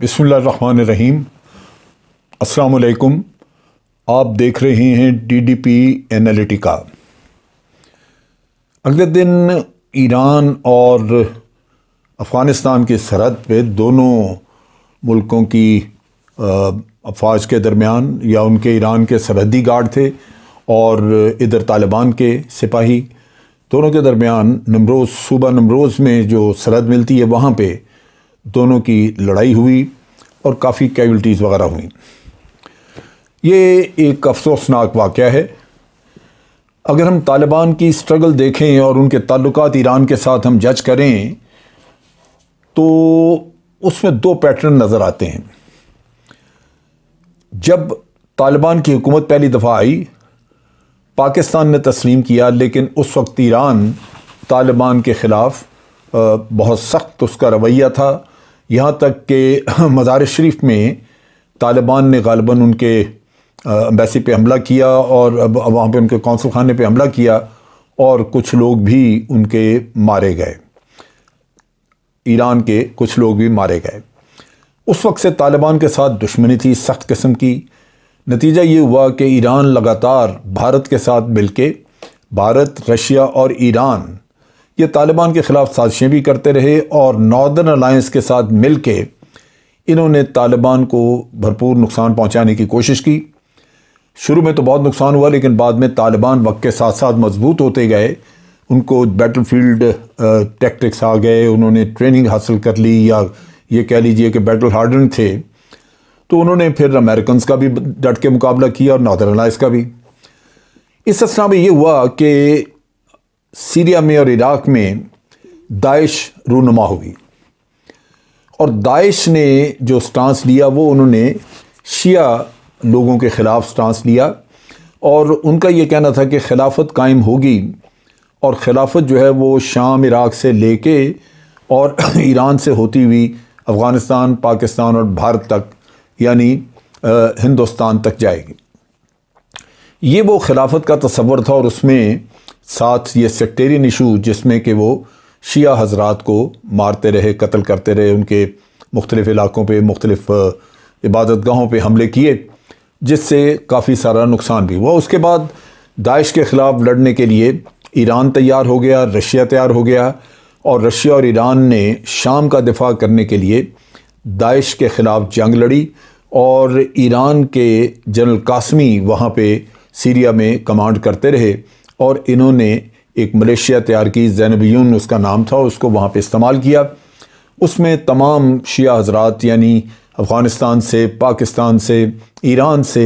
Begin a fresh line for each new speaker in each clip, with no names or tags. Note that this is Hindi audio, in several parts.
बिसमीम अस्सलाम आप देख रहे हैं डीडीपी एनालिटिका अगले दिन ईरान और अफ़गानिस्तान की सरहद पे दोनों मुल्कों की अफवाज के दरमियान या उनके ईरान के सरहदी गार्ड थे और इधर तालिबान के सिपाही दोनों के दरमियान नमरोज़ सूबा नमरोज़ में जो सरहद मिलती है वहाँ पर दोनों की लड़ाई हुई और काफ़ी कैजुलटीज़ वगैरह हुई ये एक अफसोसनाक वाक़ है अगर हम तालिबान की स्ट्रगल देखें और उनके ताल्लुक ईरान के साथ हम जज करें तो उसमें दो पैटर्न नज़र आते हैं जब तालिबान की हुकूमत पहली दफ़ा आई पाकिस्तान ने तस्लीम किया लेकिन उस वक्त ईरान तालिबान के ख़िलाफ़ बहुत सख्त उसका रवैया था यहाँ तक कि मज़ार शरीफ में तालिबान ने गालबा उनके अम्बेसी पे हमला किया और अब वहाँ पे उनके कौंसल खाने पे हमला किया और कुछ लोग भी उनके मारे गए ईरान के कुछ लोग भी मारे गए उस वक्त से तालिबान के साथ दुश्मनी थी सख्त किस्म की नतीजा ये हुआ कि ईरान लगातार भारत के साथ मिलके भारत रशिया और ईरान ये तालिबान के ख़िलाफ़ साजिशें भी करते रहे और नॉर्दर्न अलायंस के साथ मिल के इन्होंने तालिबान को भरपूर नुकसान पहुँचाने की कोशिश की शुरू में तो बहुत नुकसान हुआ लेकिन बाद में तालिबान वक्त के साथ साथ मजबूत होते गए उनको बैटल फील्ड टैक्टिक्स आ गए उन्होंने ट्रेनिंग हासिल कर ली या ये कह लीजिए कि बैटल हार्डन थे तो उन्होंने फिर अमेरिकन का भी डट के मुकाबला किया और नॉर्दर्न अलायंस का भी इस असना में ये हुआ कि सीरिया में और इराक़ में दाइश रूनमा हुई और दाइश ने जो स्टांस लिया वो उन्होंने शिया लोगों के ख़िलाफ़ स्टांस लिया और उनका ये कहना था कि खिलाफत कायम होगी और खिलाफत जो है वो शाम इराक़ से लेके और ईरान से होती हुई अफ़गानिस्तान पाकिस्तान और भारत तक यानी हिंदुस्तान तक जाएगी ये वो खिलाफत का तस्वर था और उसमें साथ ये सेक्टेरियन इशू जिसमें कि वो शिया हजरात को मारते रहे कत्ल करते रहे उनके मुख्तलिफ़ इलाक़ों पर मुख्तलिफ़ इबादत गाहों पर हमले किए जिससे काफ़ी सारा नुकसान भी हुआ उसके बाद दाइश के ख़िलाफ़ लड़ने के लिए ईरान तैयार हो गया रशिया तैयार हो गया और रशिया और ईरान ने शाम का दिफा करने के लिए दाइश के ख़िलाफ़ जंग लड़ी और ईरान के जनरल कासमी वहाँ पर सीरिया में कमांड करते रहे और इन्होंने एक मलेशिया तैयार की जैनबियन उसका नाम था उसको वहाँ पर इस्तेमाल किया उसमें तमाम शिया हजरात यानी अफ़गानिस्तान से पाकिस्तान से ईरान से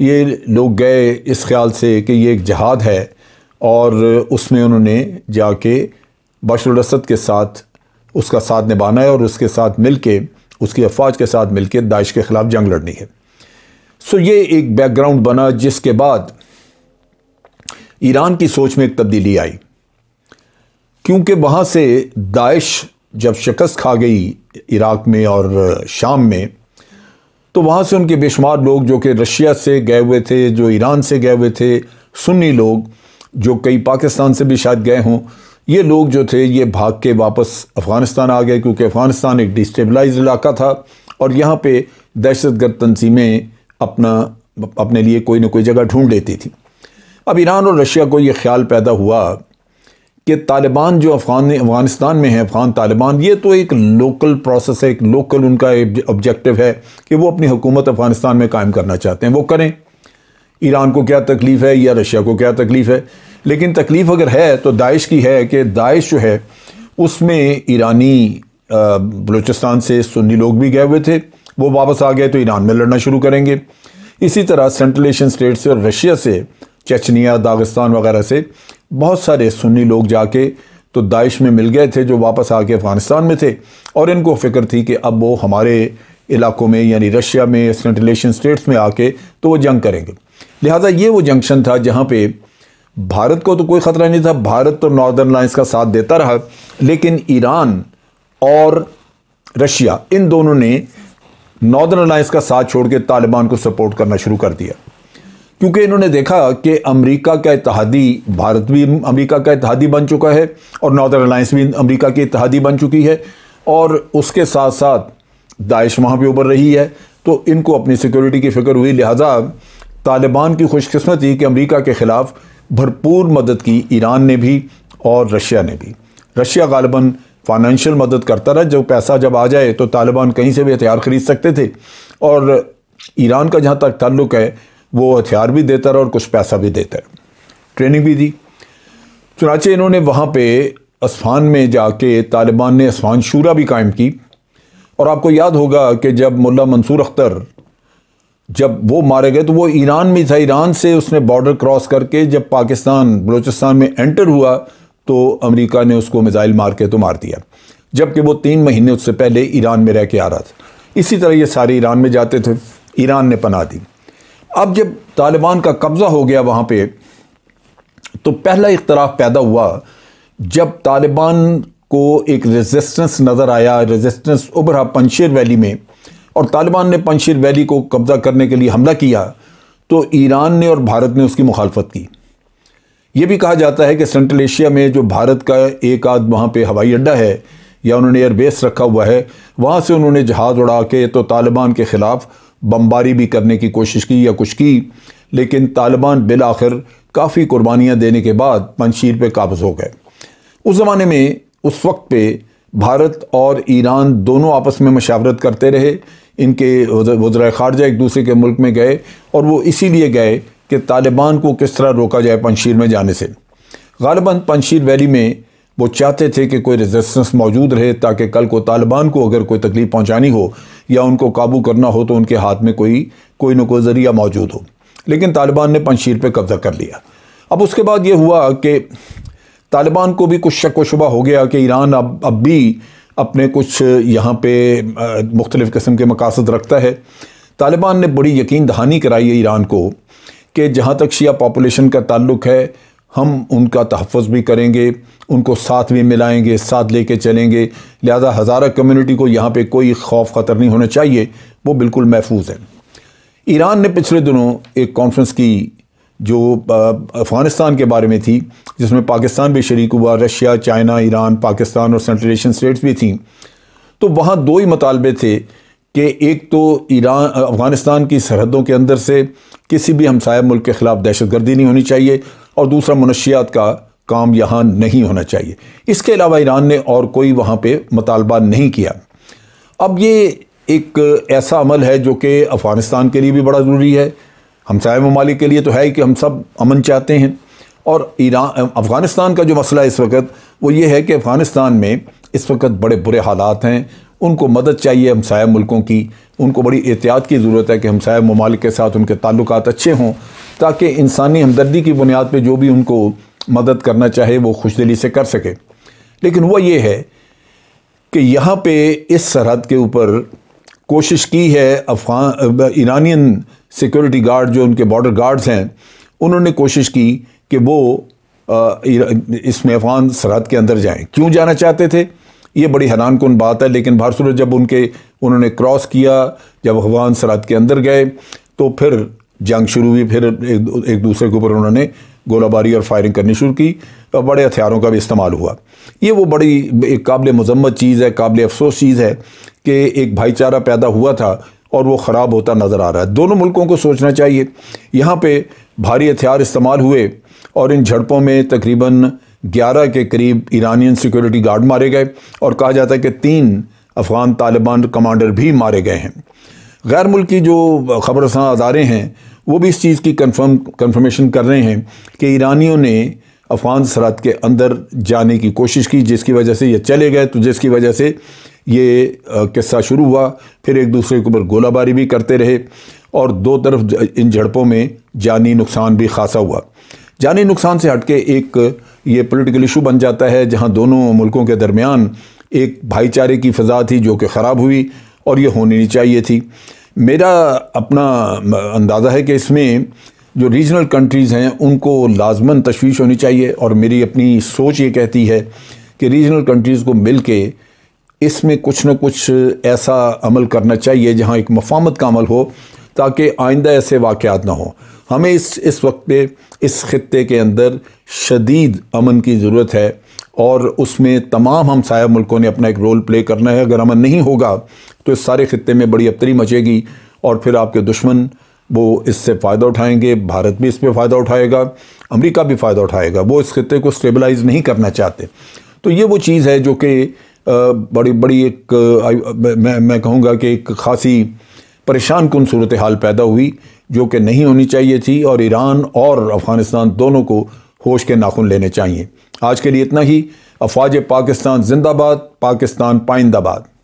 ये लोग गए इस ख्याल से कि ये एक जहाद है और उसमें उन्होंने जाके बशरसद के साथ उसका साथ निभाना है और उसके साथ मिल के उसकी अफवाज के साथ मिल के दाइश के ख़िलाफ़ जंग लड़नी है सो ये एक बैकग्राउंड बना जिसके बाद ईरान की सोच में एक तब्दीली आई क्योंकि वहाँ से दाइश जब शिकस्त खा गई इराक में और शाम में तो वहाँ से उनके बेशुमार लोग जो कि रशिया से गए हुए थे जो ईरान से गए हुए थे सुन्नी लोग जो कई पाकिस्तान से भी शायद गए हों ये लोग जो थे ये भाग के वापस अफ़गानिस्तान आ गए क्योंकि अफ़गानिस्तान एक डिस्टेबलाइज इलाका था और यहाँ पे दहशतगर्द तनसीमें तनजीमें अपना अपने लिए कोई ना कोई जगह ढूंढ लेती थी अब ईरान और रशिया को ये ख्याल पैदा हुआ कि तालिबान जो अफगान अफ़गानिस्तान में है अफ़गान तालिबान ये तो एक लोकल प्रोसेस है एक लोकल उनका ऑब्जेक्टिव है कि वो अपनी हुकूमत अफ़गानिस्तान में कायम करना चाहते हैं वो करें ईरान को क्या तकलीफ़ है या रशिया को क्या तकलीफ़ है लेकिन तकलीफ़ अगर है तो दाइश की है कि दाइश जो है उसमें ईरानी बलूचिस्तान से सुन्नी लोग भी गए हुए थे वो वापस आ गए तो ईरान में लड़ना शुरू करेंगे इसी तरह सेंट्रल एशियन स्टेट से और रशिया से चचनिया दागिस्तान वगैरह से बहुत सारे सुन्नी लोग जाके तो दाइश में मिल गए थे जो वापस आके अफ़गानिस्तान में थे और इनको फ़िक्र थी कि अब वो हमारे इलाकों में यानी रशिया में सेंट्रलेशन स्टेट्स में आके तो वो जंग करेंगे लिहाजा ये वो जंक्शन था जहाँ पे भारत को तो कोई ख़तरा नहीं था भारत तो नॉर्दर्न लाइन्स का साथ देता रहा लेकिन ईरान और रशिया इन दोनों ने नॉर्दर्न अलायंस का साथ छोड़ के तालिबान को सपोर्ट करना शुरू कर दिया क्योंकि इन्होंने देखा कि अमेरिका का इतिहादी भारत भी अमेरिका का इतिहादी बन चुका है और नॉर्दर्न अलायंस भी अमेरिका की इतिहादी बन चुकी है और उसके साथ साथ दाइश वहाँ भी उभर रही है तो इनको अपनी सिक्योरिटी की फ़िक्र हुई लिहाजा तालिबान की खुशकस्मती कि अमेरिका के ख़िलाफ़ भरपूर मदद की ईरान ने भी और रशिया ने भी रशिया गालबा फाइनेंशियल मदद करता रहा जब पैसा जब आ जाए तो तालिबान कहीं से भी हथियार ख़रीद सकते थे और ईरान का जहाँ तक ताल्लुक़ है वो हथियार भी देता रहा और कुछ पैसा भी देता रहा ट्रेनिंग भी दी चुनाचे इन्होंने वहाँ पे असफान में जाके तालिबान ने असफान शूरा भी कायम की और आपको याद होगा कि जब मुल्ला मंसूर अख्तर जब वो मारे गए तो वो ईरान में था ईरान से उसने बॉर्डर क्रॉस करके जब पाकिस्तान बलूचिस्तान में एंटर हुआ तो अमेरिका ने उसको मिज़ाइल मार के तो मार दिया जबकि वो तीन महीने उससे पहले ईरान में रह के आ रहा था इसी तरह ये सारे ईरान में जाते थे ईरान ने पना दी अब जब तालिबान का कब्ज़ा हो गया वहाँ पे तो पहला इख्तराफ पैदा हुआ जब तालिबान को एक रेजिस्टेंस नज़र आया रेजिस्टेंस उभरा पंशेर वैली में और तालिबान ने पंशेर वैली को कब्ज़ा करने के लिए हमला किया तो ईरान ने और भारत ने उसकी मुखालफत की यह भी कहा जाता है कि सेंट्रल एशिया में जो भारत का एक आध वहाँ पे हवाई अड्डा है या उन्होंने एयरबेस रखा हुआ है वहाँ से उन्होंने जहाज़ उड़ा के तो तालिबान के ख़िलाफ़ बमबारी भी करने की कोशिश की या कुछ की लेकिन तालिबान बिल आखिर काफ़ी कुर्बानियाँ देने के बाद पंशीर पर काबज़ हो गए उस ज़माने में उस वक्त पे भारत और ईरान दोनों आपस में मशावरत करते रहे इनके वज्र खारजा एक दूसरे के मुल्क में गए और वो इसीलिए गए कि तालिबान को किस तरह रोका जाए पंशीर में जाने से गालबा पंशीर वैली में वो चाहते थे कि कोई रेजिस्टेंस मौजूद रहे ताकि कल को तालिबान को अगर कोई तकलीफ़ पहुँचानी हो या उनको काबू करना हो तो उनके हाथ में कोई कोई ना कोई ज़रिया मौजूद हो लेकिन तालिबान ने पंशीर पर कब्ज़ा कर लिया अब उसके बाद ये हुआ कि तालिबान को भी कुछ शक व शुबा हो गया कि ईरान अब अब भी अपने कुछ यहाँ पे मुख्तलिफ़ किस्म के मकासद रखता है तालिबान ने बड़ी यकीन दहानी कराई है ईरान को कि जहाँ तक शिया पापोलेशन का ताल्लुक है हम उनका तहफ़ भी करेंगे उनको साथ भी मिलाएंगे साथ लेके चलेंगे लिहाजा हज़ारा कम्युनिटी को यहाँ पे कोई खौफ ख़तर नहीं होना चाहिए वो बिल्कुल महफूज है ईरान ने पिछले दिनों एक कॉन्फ्रेंस की जो अफ़गानिस्तान के बारे में थी जिसमें पाकिस्तान भी शरीक हुआ रशिया चाइना ईरान पाकिस्तान और सेंट्रल एशियन स्टेट्स भी थी तो वहाँ दो ही मतालबे थे कि एक तो ईरान अफ़गानिस्तान की सरहदों के अंदर से किसी भी हमसाय मुल्क के ख़िलाफ़ दहशत गर्दी नहीं होनी चाहिए और दूसरा मनशियात का काम यहाँ नहीं होना चाहिए इसके अलावा ईरान ने और कोई वहाँ पर मतालबा नहीं किया अब ये एक ऐसा अमल है जो कि अफ़गानिस्तान के लिए भी बड़ा ज़रूरी है हमसाय ममालिक के लिए तो है ही कि हम सब अमन चाहते हैं और ईरान अफ़गानिस्तान का जो मसला इस वक्त वो ये है कि अफ़गानिस्तान में इस वक्त बड़े बुरे हालात हैं उनको मदद चाहिए हमसाया मुल्कों की उनको बड़ी एहतियात की ज़रूरत है कि हमसाया ममालिक के साथ उनके ताल्लुक अच्छे हों ताकि इंसानी हमदर्दी की बुनियाद पर जो भी उनको मदद करना चाहे वो खुश दिली से कर सके लेकिन वह ये है कि यहाँ पर इस सरहद के ऊपर कोशिश की है अफगान ईरानियन सिक्योरिटी गार्ड जो उनके बॉर्डर गार्ड्स हैं उन्होंने कोशिश की कि वो इसमें अफगान सरहद के अंदर जाएँ क्यों जाना चाहते थे ये बड़ी हैरान कन बात है लेकिन भारसूरत जब उनके उन्होंने क्रॉस किया जब अफगान सरहद के अंदर गए तो फिर जंग शुरू हुई फिर एक, एक दूसरे के ऊपर उन्होंने गोलाबारी और फायरिंग करनी शुरू की और बड़े हथियारों का भी इस्तेमाल हुआ ये वो बड़ी एक काबिल मजम्मत चीज़ है काबिल अफसोस चीज़ है कि एक भाईचारा पैदा हुआ था और वो ख़राब होता नज़र आ रहा है दोनों मुल्कों को सोचना चाहिए यहाँ पे भारी हथियार इस्तेमाल हुए और इन झड़पों में तकरीबन ग्यारह के करीब ईरानियन सिक्योरिटी गार्ड मारे गए और कहा जाता है कि तीन अफ़गान तालिबान कमांडर भी मारे गए हैं गैर मुल्की जो खबरसा अदारे हैं वो भी इस चीज़ की कन्फर्म कन्फर्मेशन कर रहे हैं कि ईरानियों ने अफगान सरहद के अंदर जाने की कोशिश की जिसकी वजह से ये चले गए तो जिसकी वजह से ये किस्सा शुरू हुआ फिर एक दूसरे के ऊपर गोलाबारी भी करते रहे और दो तरफ इन झड़पों में जानी नुकसान भी खासा हुआ जानी नुकसान से हटके एक ये पोलिटिकल इशू बन जाता है जहाँ दोनों मुल्कों के दरमियान एक भाईचारे की फ़जा थी जो कि ख़राब हुई और ये होनी नहीं चाहिए थी मेरा अपना अंदाज़ा है कि इसमें जो रीजनल कंट्रीज़ हैं उनको लाजमन तशवीश होनी चाहिए और मेरी अपनी सोच ये कहती है कि रीजनल कंट्रीज़ को मिल के इसमें कुछ ना कुछ ऐसा अमल करना चाहिए जहाँ एक मफामत का अमल हो ताकि आइंदा ऐसे वाक़ात ना हो हमें इस इस वक्त पे इस ख़त्े के अंदर शदीद अमन की ज़रूरत है और उसमें तमाम हमसाया मुल्कों ने अपना एक रोल प्ले करना है अगर अमन नहीं होगा तो इस सारे ख़त्े में बड़ी अबतरी मचेगी और फिर आपके दुश्मन वो इससे फ़ायदा उठाएंगे भारत भी इस पर फ़ायदा उठाएगा अमेरिका भी फ़ायदा उठाएगा वो इस खत्े को स्टेबलाइज नहीं करना चाहते तो ये वो चीज़ है जो कि बड़ी बड़ी एक मैं मैं कहूँगा कि एक खासी परेशान कन सूरत हाल पैदा हुई जो कि नहीं होनी चाहिए थी और ईरान और अफ़गानिस्तान दोनों को होश के नाखून लेने चाहिए आज के लिए इतना ही अफवाज पाकिस्तान जिंदाबाद पाकिस्तान पाइंदाबाद